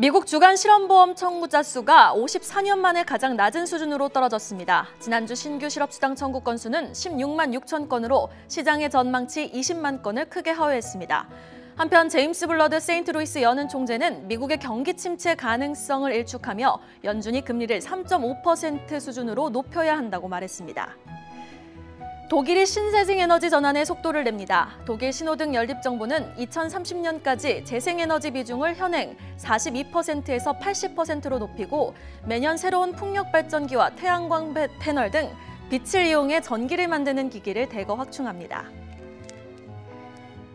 미국 주간 실업보험 청구자 수가 54년 만에 가장 낮은 수준으로 떨어졌습니다. 지난주 신규 실업수당 청구 건수는 16만 6천 건으로 시장의 전망치 20만 건을 크게 하회했습니다. 한편 제임스 블러드 세인트루이스 연은 총재는 미국의 경기 침체 가능성을 일축하며 연준이 금리를 3.5% 수준으로 높여야 한다고 말했습니다. 독일이 신재생 에너지 전환의 속도를 냅니다. 독일 신호등 연립 정부는 2030년까지 재생에너지 비중을 현행 42%에서 80%로 높이고 매년 새로운 풍력 발전기와 태양광 패널 등 빛을 이용해 전기를 만드는 기기를 대거 확충합니다.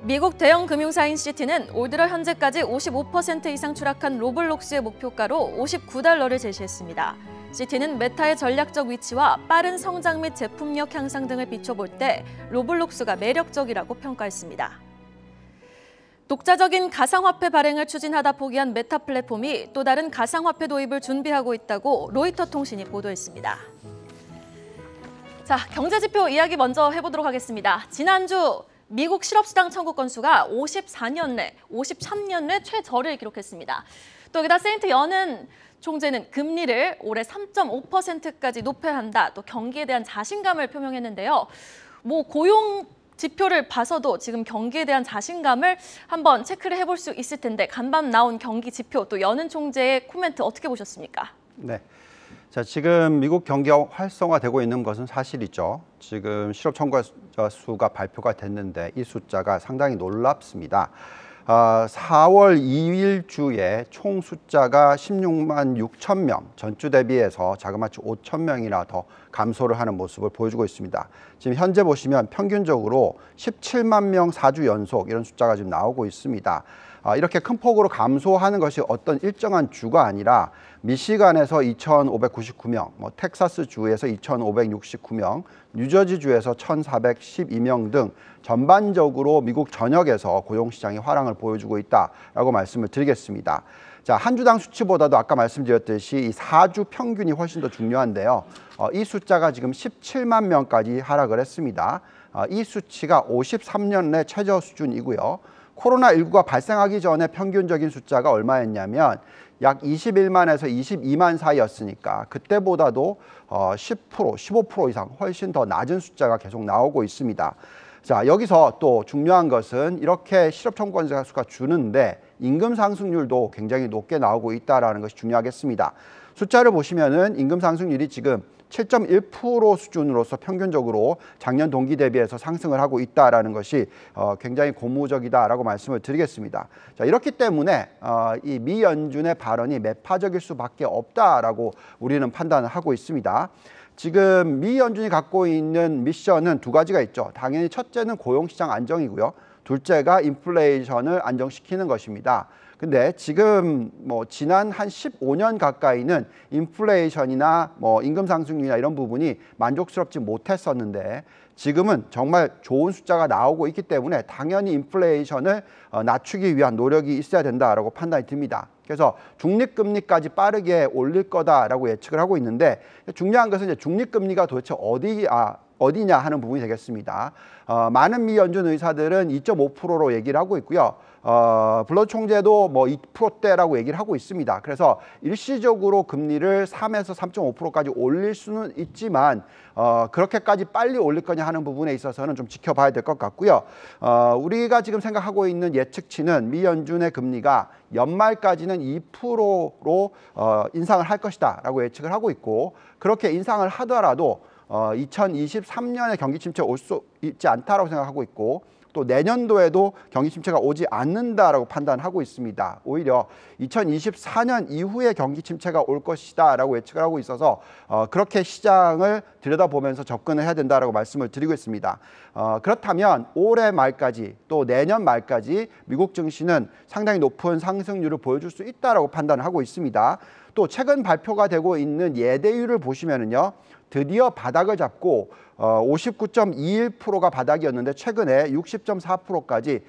미국 대형 금융사인 시티는 올 들어 현재까지 55% 이상 추락한 로블록스의 목표가로 59달러를 제시했습니다. 시티는 메타의 전략적 위치와 빠른 성장 및 제품력 향상 등을 비춰볼 때 로블록스가 매력적이라고 평가했습니다. 독자적인 가상화폐 발행을 추진하다 포기한 메타 플랫폼이 또 다른 가상화폐 도입을 준비하고 있다고 로이터 통신이 보도했습니다. 자, 경제지표 이야기 먼저 해보도록 하겠습니다. 지난주 미국 실업수당 청구 건수가 54년 내, 53년 내 최저를 기록했습니다. 또 여기다 세인트 연은 총재는 금리를 올해 3.5%까지 높여야 한다. 또 경기에 대한 자신감을 표명했는데요. 뭐 고용 지표를 봐서도 지금 경기에 대한 자신감을 한번 체크를 해볼 수 있을 텐데 간밤 나온 경기 지표 또 연은 총재의 코멘트 어떻게 보셨습니까? 네. 자, 지금 미국 경기가 활성화되고 있는 것은 사실이죠. 지금 실업 청구자 수가 발표가 됐는데 이 숫자가 상당히 놀랍습니다. 4월 아, 2일 주에 총 숫자가 16만 6천 명 전주 대비해서 자그마치 5천 명이나 더 감소를 하는 모습을 보여주고 있습니다. 지금 현재 보시면 평균적으로 17만 명 4주 연속 이런 숫자가 지금 나오고 있습니다. 아, 이렇게 큰 폭으로 감소하는 것이 어떤 일정한 주가 아니라 미시간에서 2,599명, 뭐 텍사스 주에서 2,569명, 뉴저지 주에서 1,412명 등 전반적으로 미국 전역에서 고용시장이 화랑을 보여주고 있다라고 말씀을 드리겠습니다. 자, 한 주당 수치보다도 아까 말씀드렸듯이 이 4주 평균이 훨씬 더 중요한데요. 어, 이 숫자가 지금 17만 명까지 하락을 했습니다. 어, 이 수치가 53년 내 최저 수준이고요. 코로나19가 발생하기 전에 평균적인 숫자가 얼마였냐면 약 21만에서 22만 사이였으니까 그때보다도 10%, 어, 15% 이상 훨씬 더 낮은 숫자가 계속 나오고 있습니다. 자, 여기서 또 중요한 것은 이렇게 실업청구자 권 수가 주는데 임금 상승률도 굉장히 높게 나오고 있다는 것이 중요하겠습니다. 숫자를 보시면은 임금 상승률이 지금 7.1% 수준으로서 평균적으로 작년 동기 대비해서 상승을 하고 있다는 것이 어, 굉장히 고무적이다라고 말씀을 드리겠습니다. 자, 이렇기 때문에 어, 이 미연준의 발언이 매파적일 수밖에 없다라고 우리는 판단을 하고 있습니다. 지금 미연준이 갖고 있는 미션은 두 가지가 있죠. 당연히 첫째는 고용시장 안정이고요. 둘째가 인플레이션을 안정시키는 것입니다. 근데 지금 뭐 지난 한 15년 가까이는 인플레이션이나 뭐 임금 상승률이나 이런 부분이 만족스럽지 못했었는데 지금은 정말 좋은 숫자가 나오고 있기 때문에 당연히 인플레이션을 어, 낮추기 위한 노력이 있어야 된다라고 판단이 듭니다. 그래서 중립금리까지 빠르게 올릴 거다라고 예측을 하고 있는데 중요한 것은 이제 중립금리가 도대체 어디 아 어디냐 하는 부분이 되겠습니다. 어, 많은 미연준 의사들은 2.5%로 얘기를 하고 있고요. 어, 블러 총재도 뭐 2%대라고 얘기를 하고 있습니다. 그래서 일시적으로 금리를 3에서 3.5%까지 올릴 수는 있지만 어, 그렇게까지 빨리 올릴 거냐 하는 부분에 있어서는 좀 지켜봐야 될 것 같고요. 어, 우리가 지금 생각하고 있는 예측치는 미연준의 금리가 연말까지는 2%로 어, 인상을 할 것이다라고 예측을 하고 있고 그렇게 인상을 하더라도 어, 2023년에 경기 침체 올 수 있지 않다라고 생각하고 있고 또 내년도에도 경기 침체가 오지 않는다라고 판단하고 있습니다. 오히려 2024년 이후에 경기 침체가 올 것이다라고 예측을 하고 있어서 어, 그렇게 시장을 들여다보면서 접근을 해야 된다라고 말씀을 드리고 있습니다. 어, 그렇다면 올해 말까지 또 내년 말까지 미국 증시는 상당히 높은 상승률을 보여줄 수 있다라고 판단 하고 있습니다. 또 최근 발표가 되고 있는 예대율을 보시면은요. 드디어 바닥을 잡고 어 59.21%가 바닥이었는데 최근에 60.4%까지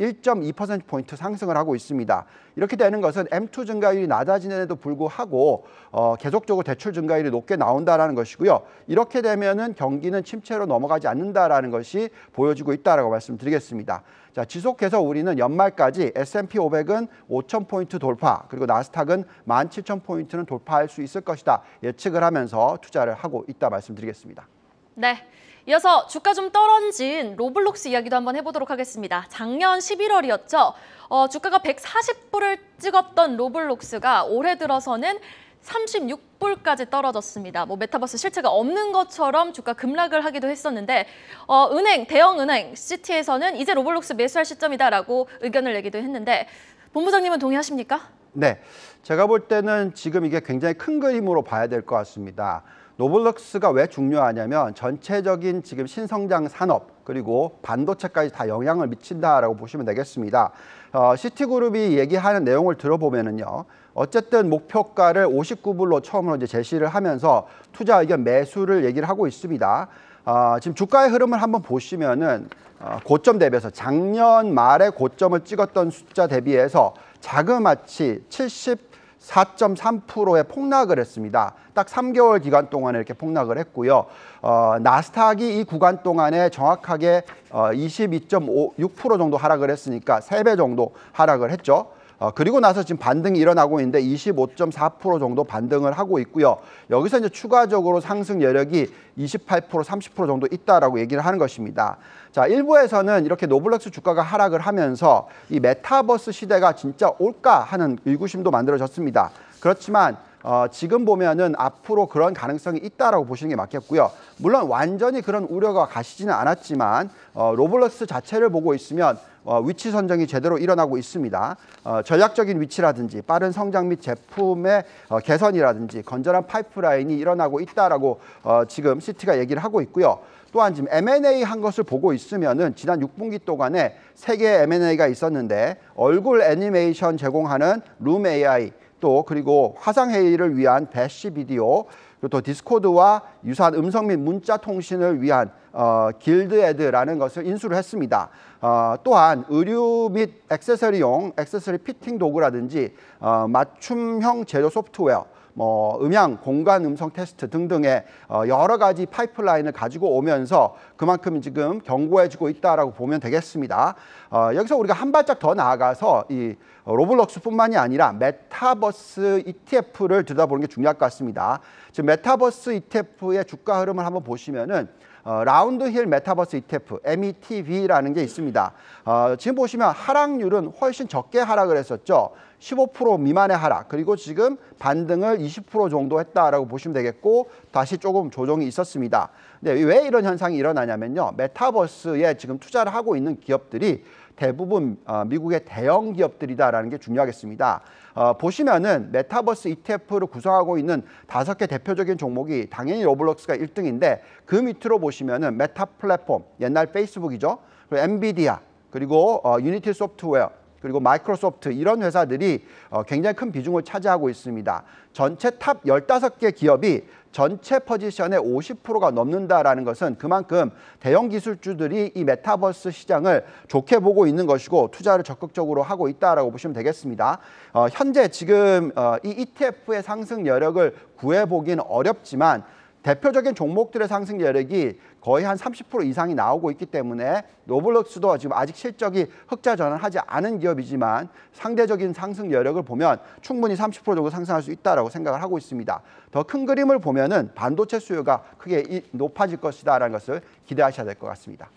1.2%포인트 상승을 하고 있습니다. 이렇게 되는 것은 M2 증가율이 낮아지는데도 불구하고 어, 계속적으로 대출 증가율이 높게 나온다라는 것이고요. 이렇게 되면은 경기는 침체로 넘어가지 않는다라는 것이 보여지고 있다라고 말씀드리겠습니다. 자, 지속해서 우리는 연말까지 S&P 500은 5,000포인트 돌파, 그리고 나스닥은 17,000포인트는 돌파할 수 있을 것이다 예측을 하면서 투자를 하고 있다 말씀드리겠습니다. 네. 이어서 주가 좀 떨어진 로블록스 이야기도 한번 해보도록 하겠습니다. 작년 11월이었죠. 어, 주가가 140불을 찍었던 로블록스가 올해 들어서는 36불까지 떨어졌습니다. 뭐 메타버스 실체가 없는 것처럼 주가 급락을 하기도 했었는데 어, 은행, 대형 은행, 시티에서는 이제 로블록스 매수할 시점이다라고 의견을 내기도 했는데 본부장님은 동의하십니까? 네, 제가 볼 때는 지금 이게 굉장히 큰 그림으로 봐야 될 것 같습니다. 노블럭스가 왜 중요하냐면 전체적인 지금 신성장 산업 그리고 반도체까지 다 영향을 미친다라고 보시면 되겠습니다. 어, 시티그룹이 얘기하는 내용을 들어보면은요. 어쨌든 목표가를 59불로 처음으로 이제 제시를 하면서 투자 의견 매수를 얘기를 하고 있습니다. 어, 지금 주가의 흐름을 한번 보시면은 어, 고점 대비해서 작년 말에 고점을 찍었던 숫자 대비해서 자그마치 74.3%의 폭락을 했습니다. 딱 3개월 기간 동안에 이렇게 폭락을 했고요. 어, 나스닥이 이 구간 동안에 정확하게 어, 22.6% 정도 하락을 했으니까 3배 정도 하락을 했죠. 어, 그리고 나서 지금 반등이 일어나고 있는데 25.4% 정도 반등을 하고 있고요. 여기서 이제 추가적으로 상승 여력이 28% 30% 정도 있다라고 얘기를 하는 것입니다. 자, 일부에서는 이렇게 노블렉스 주가가 하락을 하면서 이 메타버스 시대가 진짜 올까 하는 의구심도 만들어졌습니다. 그렇지만 어, 지금 보면은 앞으로 그런 가능성이 있다라고 보시는 게 맞겠고요. 물론 완전히 그런 우려가 가시지는 않았지만 어, 로블록스 자체를 보고 있으면 어, 위치 선정이 제대로 일어나고 있습니다. 어, 전략적인 위치라든지 빠른 성장 및 제품의 어, 개선이라든지 건전한 파이프라인이 일어나고 있다라고 어, 지금 시티가 얘기를 하고 있고요. 또한 지금 M&A 한 것을 보고 있으면은 지난 6분기 동안에 세개의 M&A가 있었는데 얼굴 애니메이션 제공하는 룸 AI 또 그리고 화상회의를 위한 배시 비디오 그리고 또 디스코드와 유사한 음성 및 문자 통신을 위한 어, 길드에드라는 것을 인수를 했습니다. 어, 또한 의류 및 액세서리용 액세서리 피팅 도구라든지 어, 맞춤형 제조 소프트웨어 뭐 음향, 공간 음성 테스트 등등의 어, 여러 가지 파이프라인을 가지고 오면서 그만큼 지금 견고해지고 있다라고 보면 되겠습니다. 어, 여기서 우리가 한 발짝 더 나아가서 이 어, 로블록스뿐만이 아니라 메타버스 ETF를 들여다보는 게 중요할 것 같습니다. 지금 메타버스 ETF의 주가 흐름을 한번 보시면은 어, 라운드힐 메타버스 ETF, METV라는 게 있습니다. 어, 지금 보시면 하락률은 훨씬 적게 하락을 했었죠. 15% 미만의 하락, 그리고 지금 반등을 20% 정도 했다라고 보시면 되겠고, 다시 조금 조정이 있었습니다. 근데 왜 이런 현상이 일어나냐면요. 메타버스에 지금 투자를 하고 있는 기업들이 대부분 어, 미국의 대형 기업들이다라는 게 중요하겠습니다. 어, 보시면은 메타버스 ETF를 구성하고 있는 다섯 개 대표적인 종목이 당연히 로블록스가 1등인데 그 밑으로 보시면은 메타 플랫폼, 옛날 페이스북이죠. 그리고 엔비디아, 그리고 어, 유니티 소프트웨어, 그리고 마이크로소프트 이런 회사들이 어, 굉장히 큰 비중을 차지하고 있습니다. 전체 탑 열다섯 개 기업이 전체 포지션의 50%가 넘는다라는 것은 그만큼 대형 기술주들이 이 메타버스 시장을 좋게 보고 있는 것이고 투자를 적극적으로 하고 있다라고 보시면 되겠습니다. 어, 현재 지금 어, 이 ETF의 상승 여력을 구해보기는 어렵지만 대표적인 종목들의 상승 여력이 거의 한 30% 이상이 나오고 있기 때문에 노블록스도 지금 아직 실적이 흑자 전환하지 않은 기업이지만 상대적인 상승 여력을 보면 충분히 30% 정도 상승할 수 있다라고 생각을 하고 있습니다. 더 큰 그림을 보면은 반도체 수요가 크게 높아질 것이다라는 것을 기대하셔야 될 것 같습니다.